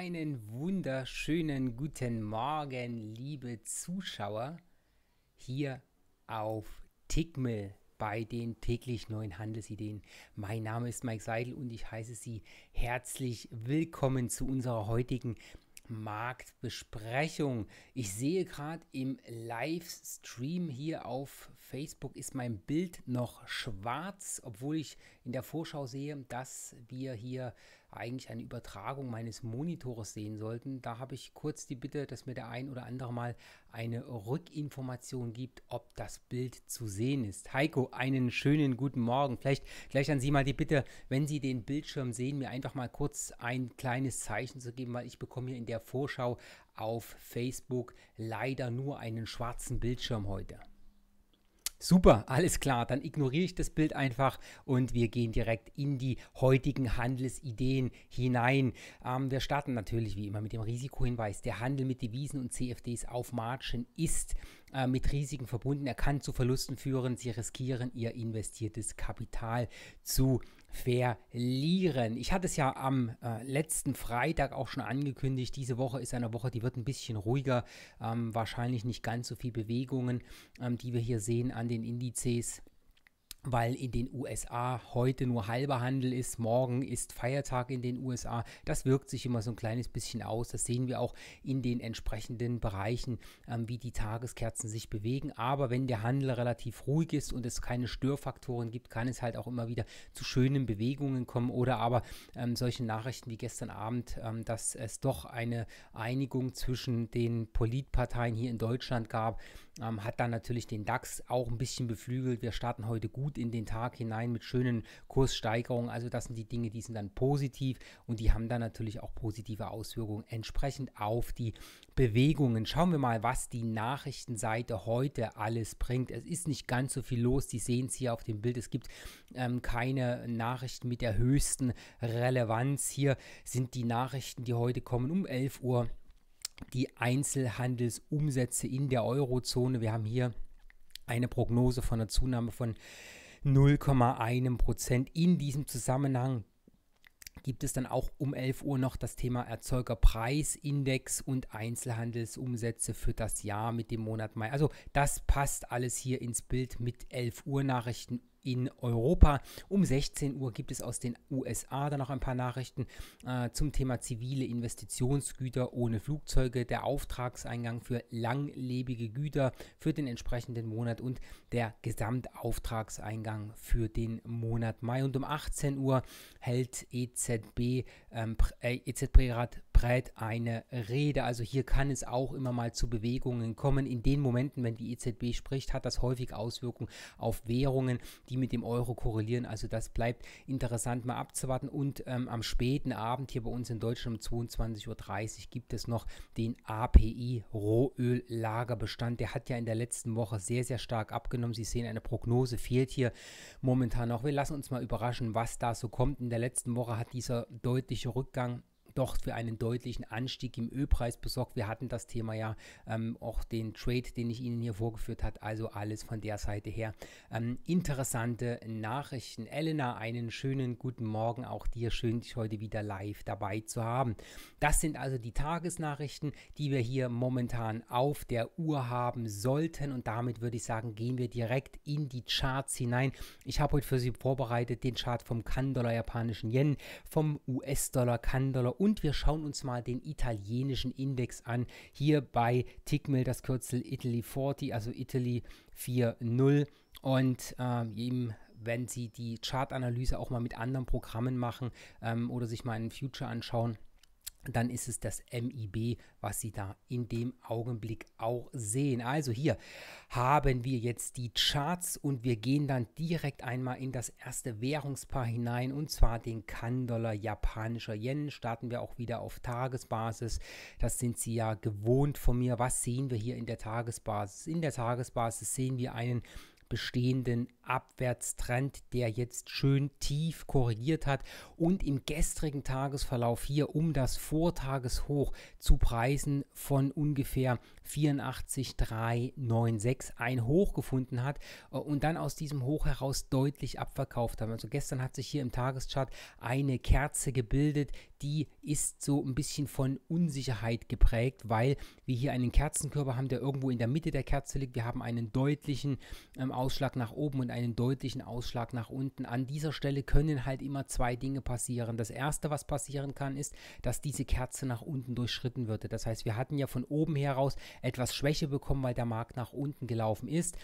Einen wunderschönen guten Morgen, liebe Zuschauer, hier auf Tickmill bei den täglich neuen Handelsideen. Mein Name ist Mike Seidel und ich heiße Sie herzlich willkommen zu unserer heutigen Marktbesprechung. Ich sehe gerade im Livestream hier auf Facebook ist mein Bild noch schwarz, obwohl ich in der Vorschau sehe, dass wir hier eigentlich eine Übertragung meines Monitors sehen sollten. Da habe ich kurz die Bitte, dass mir der ein oder andere mal eine Rückinformation gibt, ob das Bild zu sehen ist. Heiko, einen schönen guten Morgen. Vielleicht gleich an Sie mal die Bitte, wenn Sie den Bildschirm sehen, mir einfach mal kurz ein kleines Zeichen zu geben, weil ich bekomme hier in der Vorschau auf Facebook leider nur einen schwarzen Bildschirm heute. Super, alles klar. Dann ignoriere ich das Bild einfach und wir gehen direkt in die heutigen Handelsideen hinein. Ähm, wir starten natürlich wie immer mit dem Risikohinweis. Der Handel mit Devisen und CFDs auf Margin ist äh, mit Risiken verbunden. Er kann zu Verlusten führen. Sie riskieren ihr investiertes Kapital zu verlieren. Ich hatte es ja am äh, letzten Freitag auch schon angekündigt. Diese Woche ist eine Woche, die wird ein bisschen ruhiger. Ähm, wahrscheinlich nicht ganz so viel Bewegungen, ähm, die wir hier sehen an den Indizes weil in den USA heute nur halber Handel ist, morgen ist Feiertag in den USA. Das wirkt sich immer so ein kleines bisschen aus. Das sehen wir auch in den entsprechenden Bereichen, ähm, wie die Tageskerzen sich bewegen. Aber wenn der Handel relativ ruhig ist und es keine Störfaktoren gibt, kann es halt auch immer wieder zu schönen Bewegungen kommen oder aber ähm, solche Nachrichten wie gestern Abend, ähm, dass es doch eine Einigung zwischen den Politparteien hier in Deutschland gab ähm, hat dann natürlich den DAX auch ein bisschen beflügelt. Wir starten heute gut in den Tag hinein mit schönen Kurssteigerungen. Also das sind die Dinge, die sind dann positiv und die haben dann natürlich auch positive Auswirkungen entsprechend auf die Bewegungen. Schauen wir mal, was die Nachrichtenseite heute alles bringt. Es ist nicht ganz so viel los. Die sehen es hier auf dem Bild. Es gibt ähm, keine Nachrichten mit der höchsten Relevanz. Hier sind die Nachrichten, die heute kommen um 11 Uhr die Einzelhandelsumsätze in der Eurozone. Wir haben hier eine Prognose von einer Zunahme von 0,1 Prozent. In diesem Zusammenhang gibt es dann auch um 11 Uhr noch das Thema Erzeugerpreisindex und Einzelhandelsumsätze für das Jahr mit dem Monat Mai. Also das passt alles hier ins Bild mit 11 Uhr Nachrichten in Europa. Um 16 Uhr gibt es aus den USA dann noch ein paar Nachrichten äh, zum Thema zivile Investitionsgüter ohne Flugzeuge, der Auftragseingang für langlebige Güter für den entsprechenden Monat und der Gesamtauftragseingang für den Monat Mai. Und um 18 Uhr hält EZB, ähm, äh, EZB-Rat Brett eine Rede. Also hier kann es auch immer mal zu Bewegungen kommen. In den Momenten, wenn die EZB spricht, hat das häufig Auswirkungen auf Währungen die mit dem Euro korrelieren. Also das bleibt interessant mal abzuwarten. Und ähm, am späten Abend hier bei uns in Deutschland um 22.30 Uhr gibt es noch den API Rohöllagerbestand. Der hat ja in der letzten Woche sehr, sehr stark abgenommen. Sie sehen, eine Prognose fehlt hier momentan noch. Wir lassen uns mal überraschen, was da so kommt. In der letzten Woche hat dieser deutliche Rückgang doch für einen deutlichen Anstieg im Ölpreis besorgt. Wir hatten das Thema ja ähm, auch den Trade, den ich Ihnen hier vorgeführt habe. Also alles von der Seite her ähm, interessante Nachrichten. Elena, einen schönen guten Morgen. Auch dir schön, dich heute wieder live dabei zu haben. Das sind also die Tagesnachrichten, die wir hier momentan auf der Uhr haben sollten. Und damit würde ich sagen, gehen wir direkt in die Charts hinein. Ich habe heute für Sie vorbereitet den Chart vom kan japanischen Yen, vom US-Dollar kan und und wir schauen uns mal den italienischen Index an. Hier bei Tickmill das Kürzel Italy 40, also Italy 4.0. Und ähm, wenn Sie die Chartanalyse auch mal mit anderen Programmen machen ähm, oder sich mal einen Future anschauen, dann ist es das MIB, was Sie da in dem Augenblick auch sehen. Also hier haben wir jetzt die Charts und wir gehen dann direkt einmal in das erste Währungspaar hinein und zwar den kan japanischer Yen. Starten wir auch wieder auf Tagesbasis. Das sind Sie ja gewohnt von mir. Was sehen wir hier in der Tagesbasis? In der Tagesbasis sehen wir einen bestehenden Abwärtstrend, der jetzt schön tief korrigiert hat und im gestrigen Tagesverlauf hier um das Vortageshoch zu Preisen von ungefähr 84,396 ein Hoch gefunden hat äh, und dann aus diesem Hoch heraus deutlich abverkauft haben. Also gestern hat sich hier im Tageschart eine Kerze gebildet, die ist so ein bisschen von Unsicherheit geprägt, weil wir hier einen Kerzenkörper haben, der irgendwo in der Mitte der Kerze liegt. Wir haben einen deutlichen ähm, Ausschlag nach oben und einen einen deutlichen Ausschlag nach unten. An dieser Stelle können halt immer zwei Dinge passieren. Das erste, was passieren kann, ist, dass diese Kerze nach unten durchschritten würde. Das heißt, wir hatten ja von oben heraus etwas Schwäche bekommen, weil der Markt nach unten gelaufen ist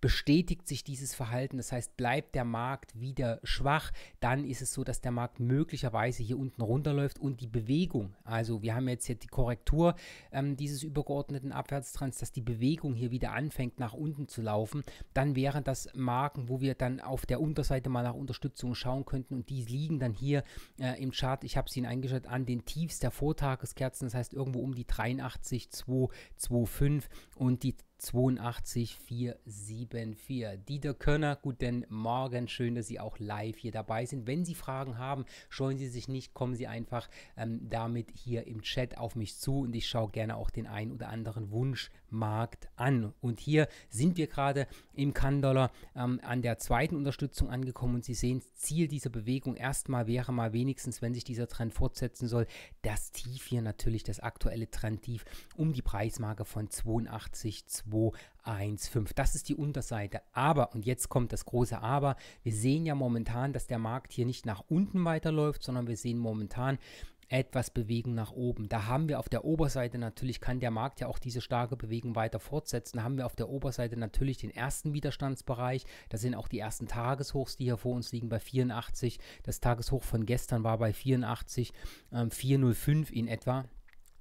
bestätigt sich dieses Verhalten. Das heißt, bleibt der Markt wieder schwach, dann ist es so, dass der Markt möglicherweise hier unten runterläuft und die Bewegung, also wir haben jetzt hier die Korrektur ähm, dieses übergeordneten Abwärtstrends, dass die Bewegung hier wieder anfängt nach unten zu laufen, dann wären das Marken, wo wir dann auf der Unterseite mal nach Unterstützung schauen könnten und die liegen dann hier äh, im Chart, ich habe sie Ihnen eingeschaut, an den Tiefs der Vortageskerzen, das heißt irgendwo um die 83,225 und die 82474. Dieter Körner, guten Morgen. Schön, dass Sie auch live hier dabei sind. Wenn Sie Fragen haben, scheuen Sie sich nicht, kommen Sie einfach ähm, damit hier im Chat auf mich zu und ich schaue gerne auch den einen oder anderen Wunsch Markt an. Und hier sind wir gerade im kan ähm, an der zweiten Unterstützung angekommen und Sie sehen, Ziel dieser Bewegung erstmal wäre mal wenigstens, wenn sich dieser Trend fortsetzen soll, das Tief hier natürlich, das aktuelle Trendtief um die Preismarke von 82,215. Das ist die Unterseite. Aber, und jetzt kommt das große Aber, wir sehen ja momentan, dass der Markt hier nicht nach unten weiterläuft, sondern wir sehen momentan etwas bewegen nach oben. Da haben wir auf der Oberseite natürlich, kann der Markt ja auch diese starke Bewegung weiter fortsetzen, da haben wir auf der Oberseite natürlich den ersten Widerstandsbereich. Da sind auch die ersten Tageshochs, die hier vor uns liegen, bei 84. Das Tageshoch von gestern war bei 84, ähm, 405 in etwa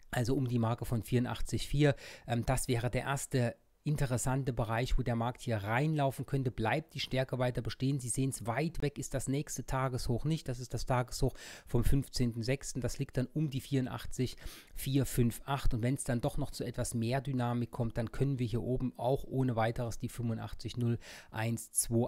also um die Marke von 84,4. Ähm, das wäre der erste interessante Bereich, wo der Markt hier reinlaufen könnte, bleibt die Stärke weiter bestehen. Sie sehen es, weit weg ist das nächste Tageshoch nicht. Das ist das Tageshoch vom 15.06. Das liegt dann um die 84,458. Und wenn es dann doch noch zu etwas mehr Dynamik kommt, dann können wir hier oben auch ohne weiteres die 85,012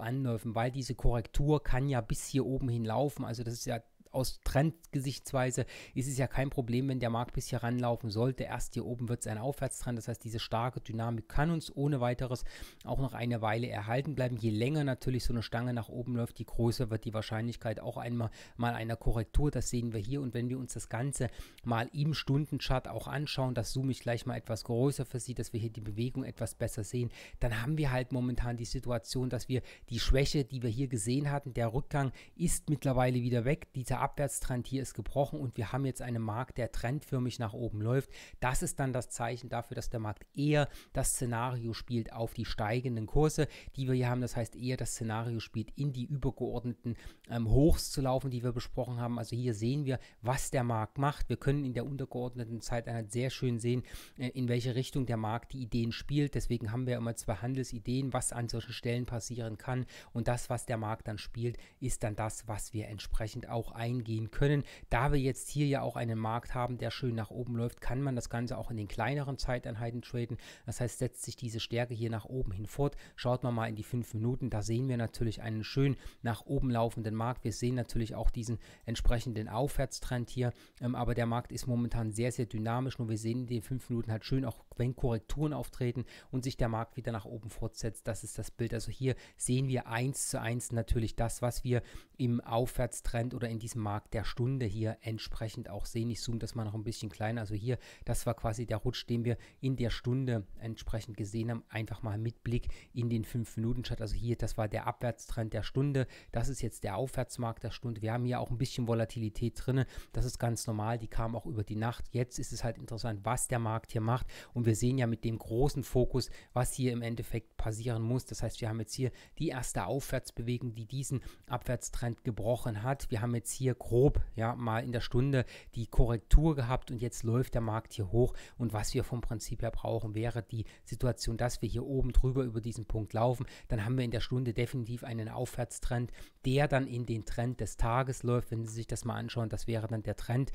anläufen, weil diese Korrektur kann ja bis hier oben hin laufen. Also das ist ja aus Trendgesichtsweise ist es ja kein Problem, wenn der Markt bis hier ranlaufen sollte. Erst hier oben wird es ein Aufwärtstrend. Das heißt, diese starke Dynamik kann uns ohne weiteres auch noch eine Weile erhalten bleiben. Je länger natürlich so eine Stange nach oben läuft, je größer wird die Wahrscheinlichkeit auch einmal mal einer Korrektur. Das sehen wir hier. Und wenn wir uns das Ganze mal im Stundenchart auch anschauen, das zoome ich gleich mal etwas größer für Sie, dass wir hier die Bewegung etwas besser sehen, dann haben wir halt momentan die Situation, dass wir die Schwäche, die wir hier gesehen hatten, der Rückgang ist mittlerweile wieder weg. Diese Abwärtstrend hier ist gebrochen und wir haben jetzt einen Markt, der trendförmig nach oben läuft. Das ist dann das Zeichen dafür, dass der Markt eher das Szenario spielt auf die steigenden Kurse, die wir hier haben. Das heißt, eher das Szenario spielt, in die übergeordneten ähm, Hochs zu laufen, die wir besprochen haben. Also hier sehen wir, was der Markt macht. Wir können in der untergeordneten Zeiteinheit sehr schön sehen, äh, in welche Richtung der Markt die Ideen spielt. Deswegen haben wir immer zwei Handelsideen, was an solchen Stellen passieren kann. Und das, was der Markt dann spielt, ist dann das, was wir entsprechend auch ein eingehen können. Da wir jetzt hier ja auch einen Markt haben, der schön nach oben läuft, kann man das Ganze auch in den kleineren Zeiteinheiten traden. Das heißt, setzt sich diese Stärke hier nach oben hin fort. Schaut man mal in die 5 Minuten, da sehen wir natürlich einen schön nach oben laufenden Markt. Wir sehen natürlich auch diesen entsprechenden Aufwärtstrend hier, ähm, aber der Markt ist momentan sehr, sehr dynamisch. Nur wir sehen in den 5 Minuten halt schön, auch wenn Korrekturen auftreten und sich der Markt wieder nach oben fortsetzt. Das ist das Bild. Also hier sehen wir eins zu eins natürlich das, was wir im Aufwärtstrend oder in diesem Markt der Stunde hier entsprechend auch sehen. Ich zoome das mal noch ein bisschen kleiner. Also hier, das war quasi der Rutsch, den wir in der Stunde entsprechend gesehen haben. Einfach mal mit Blick in den 5-Minuten-Chart. Also hier, das war der Abwärtstrend der Stunde. Das ist jetzt der Aufwärtsmarkt der Stunde. Wir haben hier auch ein bisschen Volatilität drin. Das ist ganz normal. Die kam auch über die Nacht. Jetzt ist es halt interessant, was der Markt hier macht. Und wir sehen ja mit dem großen Fokus, was hier im Endeffekt passieren muss. Das heißt, wir haben jetzt hier die erste Aufwärtsbewegung, die diesen Abwärtstrend gebrochen hat. Wir haben jetzt hier hier grob ja mal in der Stunde die Korrektur gehabt und jetzt läuft der Markt hier hoch und was wir vom Prinzip her brauchen wäre die Situation, dass wir hier oben drüber über diesen Punkt laufen, dann haben wir in der Stunde definitiv einen Aufwärtstrend, der dann in den Trend des Tages läuft, wenn Sie sich das mal anschauen, das wäre dann der Trend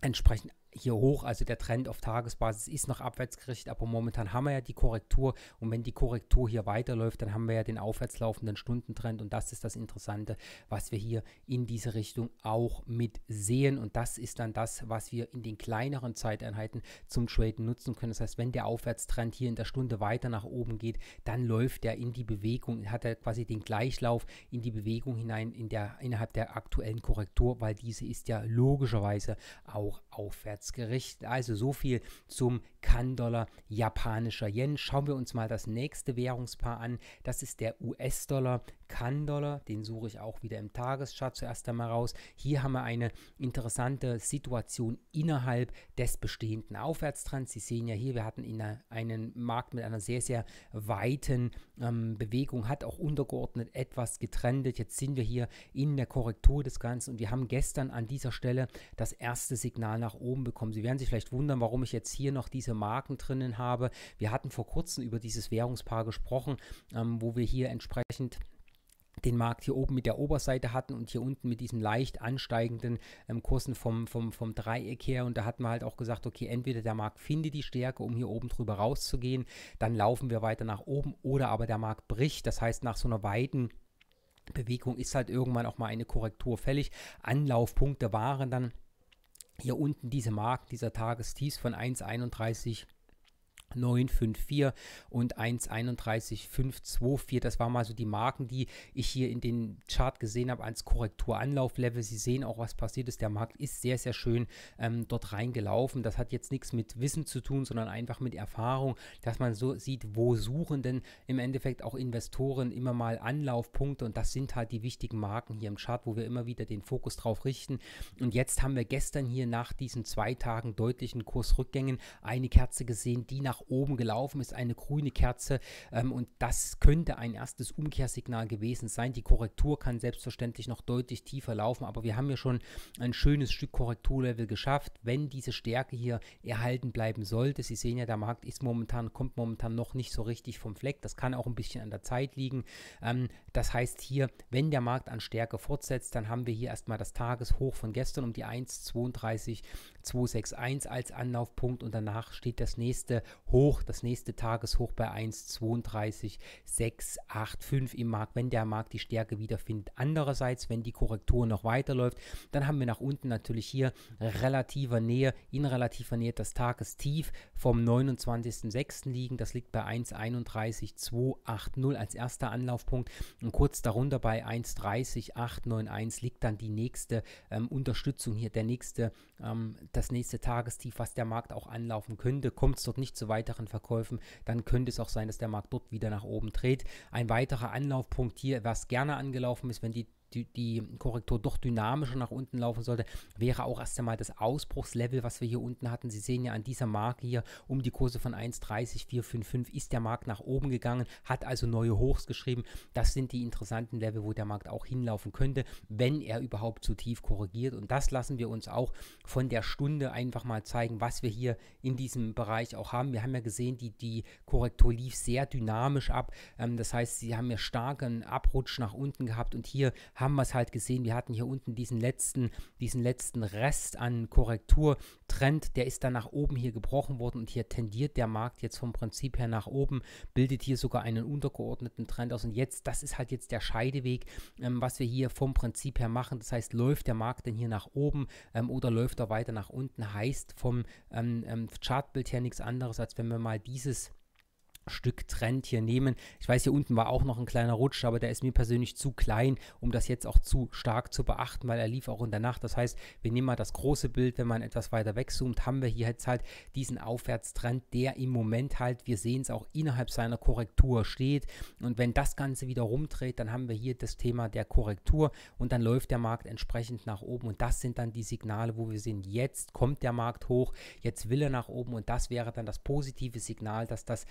entsprechend hier hoch. Also der Trend auf Tagesbasis ist noch abwärts gerichtet, aber momentan haben wir ja die Korrektur und wenn die Korrektur hier weiterläuft, dann haben wir ja den aufwärts laufenden Stundentrend und das ist das Interessante, was wir hier in diese Richtung auch mit sehen und das ist dann das, was wir in den kleineren Zeiteinheiten zum Traden nutzen können. Das heißt, wenn der Aufwärtstrend hier in der Stunde weiter nach oben geht, dann läuft er in die Bewegung, hat er quasi den Gleichlauf in die Bewegung hinein in der, innerhalb der aktuellen Korrektur, weil diese ist ja logischerweise auch aufwärts Arbeitsgericht. Also so viel zum Kann-Dollar japanischer Yen. Schauen wir uns mal das nächste Währungspaar an. Das ist der US-Dollar CAN-Dollar, den suche ich auch wieder im Tageschart zuerst einmal raus. Hier haben wir eine interessante Situation innerhalb des bestehenden Aufwärtstrends. Sie sehen ja hier, wir hatten in einen Markt mit einer sehr, sehr weiten ähm, Bewegung, hat auch untergeordnet etwas getrendet. Jetzt sind wir hier in der Korrektur des Ganzen und wir haben gestern an dieser Stelle das erste Signal nach oben bekommen. Sie werden sich vielleicht wundern, warum ich jetzt hier noch diese Marken drinnen habe. Wir hatten vor kurzem über dieses Währungspaar gesprochen, ähm, wo wir hier entsprechend den Markt hier oben mit der Oberseite hatten und hier unten mit diesen leicht ansteigenden ähm, Kursen vom, vom, vom Dreieck her. Und da hatten wir halt auch gesagt, okay, entweder der Markt findet die Stärke, um hier oben drüber rauszugehen, dann laufen wir weiter nach oben oder aber der Markt bricht. Das heißt, nach so einer weiten Bewegung ist halt irgendwann auch mal eine Korrektur fällig. Anlaufpunkte waren dann hier unten diese Marken, dieser Tagestiefs von 1,31. 954 und 131524. Das waren mal so die Marken, die ich hier in den Chart gesehen habe als Korrekturanlauflevel. Sie sehen auch, was passiert ist. Der Markt ist sehr, sehr schön ähm, dort reingelaufen. Das hat jetzt nichts mit Wissen zu tun, sondern einfach mit Erfahrung, dass man so sieht, wo suchen denn im Endeffekt auch Investoren immer mal Anlaufpunkte und das sind halt die wichtigen Marken hier im Chart, wo wir immer wieder den Fokus drauf richten. Und jetzt haben wir gestern hier nach diesen zwei Tagen deutlichen Kursrückgängen eine Kerze gesehen, die nach nach oben gelaufen ist, eine grüne Kerze. Ähm, und das könnte ein erstes Umkehrsignal gewesen sein. Die Korrektur kann selbstverständlich noch deutlich tiefer laufen, aber wir haben ja schon ein schönes Stück Korrekturlevel geschafft. Wenn diese Stärke hier erhalten bleiben sollte, Sie sehen ja, der Markt ist momentan, kommt momentan noch nicht so richtig vom Fleck. Das kann auch ein bisschen an der Zeit liegen. Ähm, das heißt hier, wenn der Markt an Stärke fortsetzt, dann haben wir hier erstmal das Tageshoch von gestern um die 1,32261 als Anlaufpunkt und danach steht das nächste hoch, das nächste Tageshoch bei 1,32,685 im Markt, wenn der Markt die Stärke wiederfindet. Andererseits, wenn die Korrektur noch weiterläuft, dann haben wir nach unten natürlich hier relativer Nähe, in relativer Nähe das Tagestief vom 29.06. liegen. Das liegt bei 1,31,280 als erster Anlaufpunkt und kurz darunter bei 1,30,891 liegt dann die nächste ähm, Unterstützung hier, der nächste, ähm, das nächste Tagestief, was der Markt auch anlaufen könnte. Kommt es dort nicht so weit weiteren Verkäufen, dann könnte es auch sein, dass der Markt dort wieder nach oben dreht. Ein weiterer Anlaufpunkt hier, was gerne angelaufen ist, wenn die die, Korrektur doch dynamischer nach unten laufen sollte, wäre auch erst einmal das Ausbruchslevel, was wir hier unten hatten. Sie sehen ja an dieser Marke hier um die Kurse von 1,30455 ist der Markt nach oben gegangen, hat also neue Hochs geschrieben. Das sind die interessanten Level, wo der Markt auch hinlaufen könnte, wenn er überhaupt zu tief korrigiert. Und das lassen wir uns auch von der Stunde einfach mal zeigen, was wir hier in diesem Bereich auch haben. Wir haben ja gesehen, die, die Korrektur lief sehr dynamisch ab. Ähm, das heißt, sie haben ja starken Abrutsch nach unten gehabt und hier haben wir es halt gesehen. Wir hatten hier unten diesen letzten, diesen letzten Rest an Korrekturtrend. Der ist dann nach oben hier gebrochen worden und hier tendiert der Markt jetzt vom Prinzip her nach oben, bildet hier sogar einen untergeordneten Trend aus. Und jetzt, das ist halt jetzt der Scheideweg, ähm, was wir hier vom Prinzip her machen. Das heißt, läuft der Markt denn hier nach oben ähm, oder läuft er weiter nach unten? Heißt vom ähm, ähm Chartbild her nichts anderes, als wenn wir mal dieses Stück Trend hier nehmen. Ich weiß, hier unten war auch noch ein kleiner Rutsch, aber der ist mir persönlich zu klein, um das jetzt auch zu stark zu beachten, weil er lief auch in der Nacht. Das heißt, wir nehmen mal das große Bild, wenn man etwas weiter wegzoomt, haben wir hier jetzt halt diesen Aufwärtstrend, der im Moment halt, wir sehen es auch innerhalb seiner Korrektur steht. Und wenn das Ganze wieder rumdreht, dann haben wir hier das Thema der Korrektur und dann läuft der Markt entsprechend nach oben. Und das sind dann die Signale, wo wir sehen, jetzt kommt der Markt hoch, jetzt will er nach oben und das wäre dann das positive Signal, dass das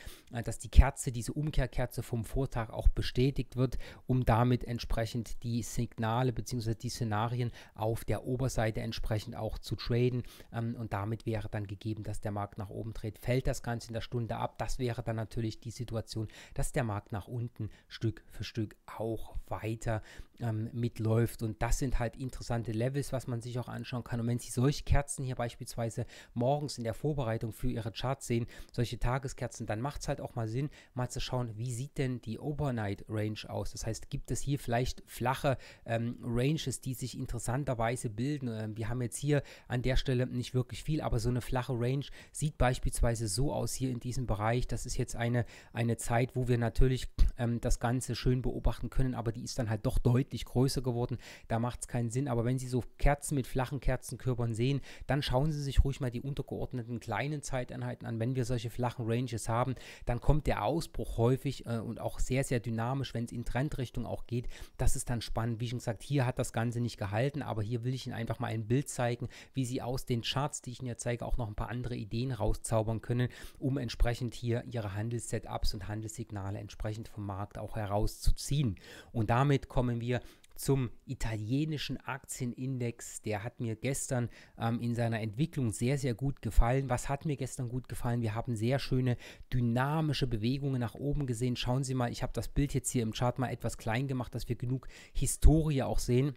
dass die Kerze, diese Umkehrkerze vom Vortag auch bestätigt wird, um damit entsprechend die Signale bzw. die Szenarien auf der Oberseite entsprechend auch zu traden. Ähm, und damit wäre dann gegeben, dass der Markt nach oben dreht. Fällt das Ganze in der Stunde ab, das wäre dann natürlich die Situation, dass der Markt nach unten Stück für Stück auch weiter ähm, mitläuft. Und das sind halt interessante Levels, was man sich auch anschauen kann. Und wenn Sie solche Kerzen hier beispielsweise morgens in der Vorbereitung für Ihre Charts sehen, solche Tageskerzen, dann macht es halt auch mal Sinn, mal zu schauen, wie sieht denn die Overnight Range aus? Das heißt, gibt es hier vielleicht flache ähm, Ranges, die sich interessanterweise bilden? Ähm, wir haben jetzt hier an der Stelle nicht wirklich viel, aber so eine flache Range sieht beispielsweise so aus hier in diesem Bereich. Das ist jetzt eine, eine Zeit, wo wir natürlich ähm, das Ganze schön beobachten können, aber die ist dann halt doch deutlich erheblich größer geworden. Da macht es keinen Sinn. Aber wenn Sie so Kerzen mit flachen Kerzenkörpern sehen, dann schauen Sie sich ruhig mal die untergeordneten kleinen Zeiteinheiten an. Wenn wir solche flachen Ranges haben, dann kommt der Ausbruch häufig äh, und auch sehr, sehr dynamisch, wenn es in Trendrichtung auch geht. Das ist dann spannend. Wie schon gesagt, hier hat das Ganze nicht gehalten, aber hier will ich Ihnen einfach mal ein Bild zeigen, wie Sie aus den Charts, die ich Ihnen ja zeige, auch noch ein paar andere Ideen rauszaubern können, um entsprechend hier Ihre Handelssetups und Handelssignale entsprechend vom Markt auch herauszuziehen. Und damit kommen wir zum italienischen Aktienindex. Der hat mir gestern ähm, in seiner Entwicklung sehr, sehr gut gefallen. Was hat mir gestern gut gefallen? Wir haben sehr schöne dynamische Bewegungen nach oben gesehen. Schauen Sie mal, ich habe das Bild jetzt hier im Chart mal etwas klein gemacht, dass wir genug Historie auch sehen.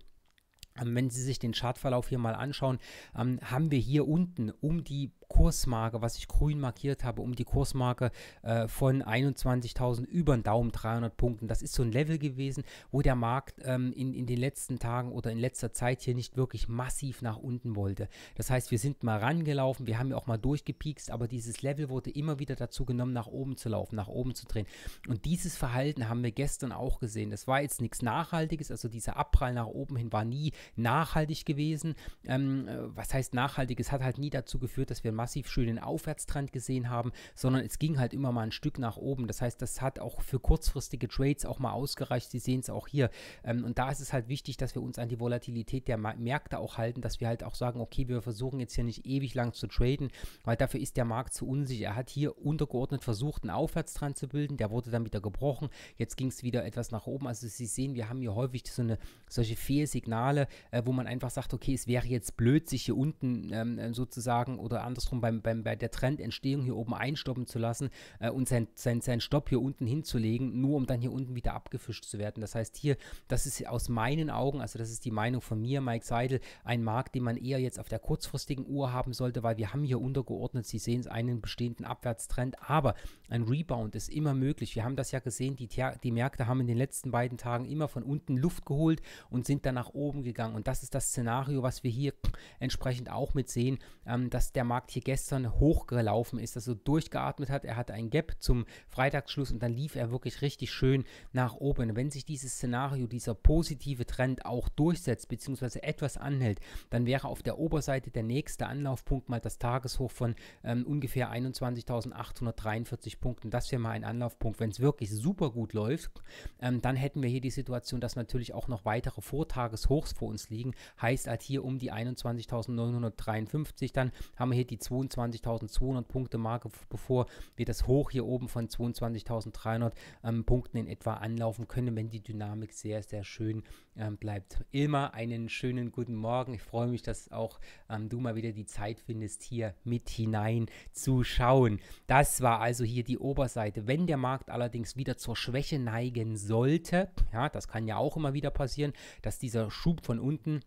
Ähm, wenn Sie sich den Chartverlauf hier mal anschauen, ähm, haben wir hier unten um die Kursmarke, was ich grün markiert habe, um die Kursmarke äh, von 21.000 über den Daumen 300 Punkten. Das ist so ein Level gewesen, wo der Markt ähm, in, in den letzten Tagen oder in letzter Zeit hier nicht wirklich massiv nach unten wollte. Das heißt, wir sind mal rangelaufen, wir haben ja auch mal durchgepiekst, aber dieses Level wurde immer wieder dazu genommen, nach oben zu laufen, nach oben zu drehen. Und dieses Verhalten haben wir gestern auch gesehen. Das war jetzt nichts Nachhaltiges, also dieser Abprall nach oben hin war nie nachhaltig gewesen. Ähm, äh, was heißt nachhaltig? Es hat halt nie dazu geführt, dass wir massiv schönen den Aufwärtstrend gesehen haben, sondern es ging halt immer mal ein Stück nach oben. Das heißt, das hat auch für kurzfristige Trades auch mal ausgereicht. Sie sehen es auch hier. Ähm, und da ist es halt wichtig, dass wir uns an die Volatilität der Märkte auch halten, dass wir halt auch sagen, okay, wir versuchen jetzt hier nicht ewig lang zu traden, weil dafür ist der Markt zu unsicher. Er hat hier untergeordnet versucht, einen Aufwärtstrend zu bilden. Der wurde dann wieder gebrochen. Jetzt ging es wieder etwas nach oben. Also Sie sehen, wir haben hier häufig so eine, solche Fehlsignale, äh, wo man einfach sagt, okay, es wäre jetzt blöd, sich hier unten ähm, sozusagen oder andersrum andersrum beim, beim, bei der Trendentstehung hier oben einstoppen zu lassen äh, und seinen sein, sein Stopp hier unten hinzulegen, nur um dann hier unten wieder abgefischt zu werden. Das heißt hier, das ist aus meinen Augen, also das ist die Meinung von mir, Mike Seidel, ein Markt, den man eher jetzt auf der kurzfristigen Uhr haben sollte, weil wir haben hier untergeordnet, Sie sehen es, einen bestehenden Abwärtstrend, aber ein Rebound ist immer möglich. Wir haben das ja gesehen, die, die Märkte haben in den letzten beiden Tagen immer von unten Luft geholt und sind dann nach oben gegangen und das ist das Szenario, was wir hier entsprechend auch mit sehen, ähm, dass der Markt hier hier gestern hochgelaufen ist, dass er durchgeatmet hat. Er hatte ein Gap zum Freitagsschluss und dann lief er wirklich richtig schön nach oben. Wenn sich dieses Szenario, dieser positive Trend auch durchsetzt, beziehungsweise etwas anhält, dann wäre auf der Oberseite der nächste Anlaufpunkt mal das Tageshoch von ähm, ungefähr 21.843 Punkten. Das wäre mal ein Anlaufpunkt. Wenn es wirklich super gut läuft, ähm, dann hätten wir hier die Situation, dass natürlich auch noch weitere Vortageshochs vor uns liegen. Heißt halt hier um die 21.953, dann haben wir hier die 22.200 Punkte Marke, bevor wir das Hoch hier oben von 22.300 ähm, Punkten in etwa anlaufen können, wenn die Dynamik sehr, sehr schön ähm, bleibt. Immer einen schönen guten Morgen. Ich freue mich, dass auch ähm, du mal wieder die Zeit findest, hier mit hinein zu schauen. Das war also hier die Oberseite. Wenn der Markt allerdings wieder zur Schwäche neigen sollte, ja, das kann ja auch immer wieder passieren, dass dieser Schub von unten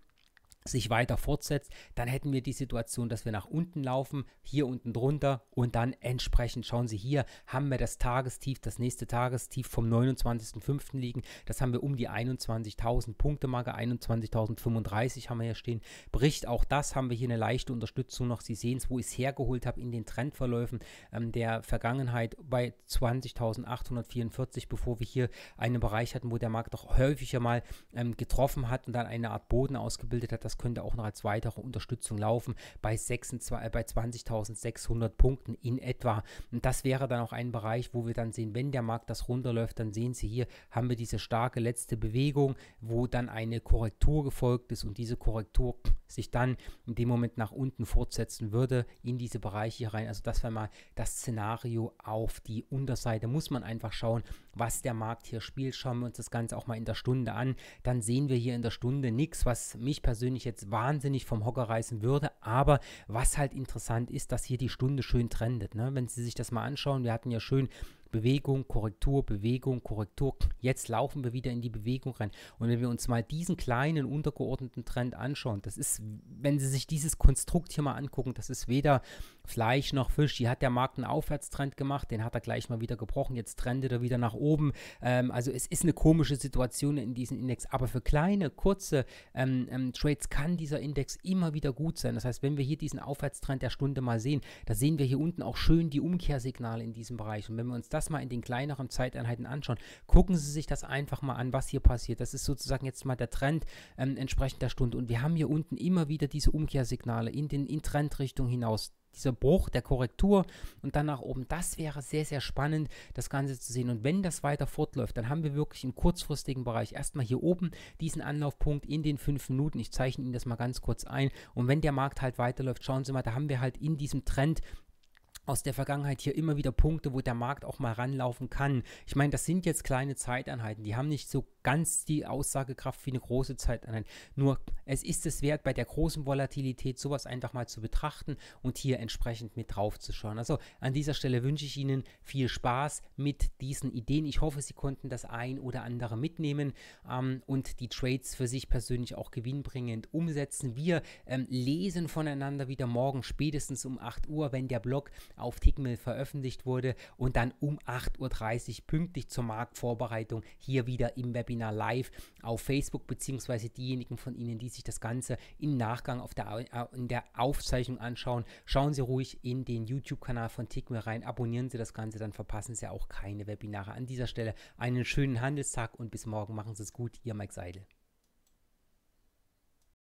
sich weiter fortsetzt, dann hätten wir die Situation, dass wir nach unten laufen, hier unten drunter und dann entsprechend, schauen Sie hier, haben wir das Tagestief, das nächste Tagestief vom 29.05. liegen. Das haben wir um die 21.000 Punkte Marke, 21.035 haben wir hier stehen. Bricht auch das, haben wir hier eine leichte Unterstützung noch. Sie sehen es, wo ich es hergeholt habe in den Trendverläufen ähm, der Vergangenheit bei 20.844, bevor wir hier einen Bereich hatten, wo der Markt doch häufiger mal ähm, getroffen hat und dann eine Art Boden ausgebildet hat. Das das könnte auch noch als weitere Unterstützung laufen bei, 26, äh, bei 20.600 Punkten in etwa. Und das wäre dann auch ein Bereich, wo wir dann sehen, wenn der Markt das runterläuft, dann sehen Sie hier, haben wir diese starke letzte Bewegung, wo dann eine Korrektur gefolgt ist und diese Korrektur sich dann in dem Moment nach unten fortsetzen würde in diese Bereiche rein. Also das wäre mal das Szenario auf die Unterseite. Muss man einfach schauen, was der Markt hier spielt. Schauen wir uns das Ganze auch mal in der Stunde an. Dann sehen wir hier in der Stunde nichts, was mich persönlich jetzt wahnsinnig vom Hocker reißen würde. Aber was halt interessant ist, dass hier die Stunde schön trendet. Ne? Wenn Sie sich das mal anschauen, wir hatten ja schön Bewegung, Korrektur, Bewegung, Korrektur. Jetzt laufen wir wieder in die Bewegung rein. Und wenn wir uns mal diesen kleinen untergeordneten Trend anschauen, das ist, wenn Sie sich dieses Konstrukt hier mal angucken, das ist weder Fleisch noch Fisch. Hier hat der Markt einen Aufwärtstrend gemacht, den hat er gleich mal wieder gebrochen. Jetzt trendet er wieder nach oben. Ähm, also es ist eine komische Situation in diesem Index. Aber für kleine, kurze ähm, ähm, Trades kann dieser Index immer wieder gut sein. Das heißt, wenn wir hier diesen Aufwärtstrend der Stunde mal sehen, da sehen wir hier unten auch schön die Umkehrsignale in diesem Bereich. Und wenn wir uns das mal in den kleineren Zeiteinheiten anschauen, gucken Sie sich das einfach mal an, was hier passiert. Das ist sozusagen jetzt mal der Trend ähm, entsprechend der Stunde. Und wir haben hier unten immer wieder diese Umkehrsignale in den in Trendrichtung hinaus dieser Bruch der Korrektur und dann nach oben. Das wäre sehr, sehr spannend, das Ganze zu sehen. Und wenn das weiter fortläuft, dann haben wir wirklich im kurzfristigen Bereich erstmal hier oben diesen Anlaufpunkt in den fünf Minuten. Ich zeichne Ihnen das mal ganz kurz ein. Und wenn der Markt halt weiterläuft, schauen Sie mal, da haben wir halt in diesem Trend aus der Vergangenheit hier immer wieder Punkte, wo der Markt auch mal ranlaufen kann. Ich meine, das sind jetzt kleine Zeiteinheiten, die haben nicht so ganz die Aussagekraft wie eine große Zeit an. Nur es ist es wert, bei der großen Volatilität sowas einfach mal zu betrachten und hier entsprechend mit drauf zu schauen. Also an dieser Stelle wünsche ich Ihnen viel Spaß mit diesen Ideen. Ich hoffe, Sie konnten das ein oder andere mitnehmen ähm, und die Trades für sich persönlich auch gewinnbringend umsetzen. Wir ähm, lesen voneinander wieder morgen spätestens um 8 Uhr, wenn der Blog auf Tickmill veröffentlicht wurde und dann um 8.30 Uhr pünktlich zur Marktvorbereitung hier wieder im Webinar Webinar live auf Facebook, beziehungsweise diejenigen von Ihnen, die sich das Ganze im Nachgang auf der, äh, in der Aufzeichnung anschauen, schauen Sie ruhig in den YouTube-Kanal von Tickme rein, abonnieren Sie das Ganze, dann verpassen Sie auch keine Webinare. An dieser Stelle einen schönen Handelstag und bis morgen. Machen Sie es gut. Ihr Mike Seidel.